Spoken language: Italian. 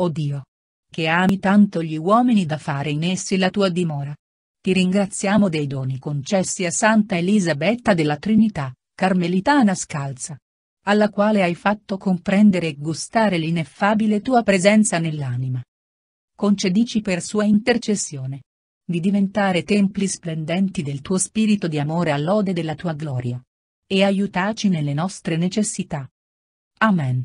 O Dio! Che ami tanto gli uomini da fare in essi la tua dimora. Ti ringraziamo dei doni concessi a Santa Elisabetta della Trinità, Carmelitana scalza. Alla quale hai fatto comprendere e gustare l'ineffabile tua presenza nell'anima. Concedici per sua intercessione. Di diventare templi splendenti del tuo spirito di amore all'ode della tua gloria. E aiutaci nelle nostre necessità. Amen.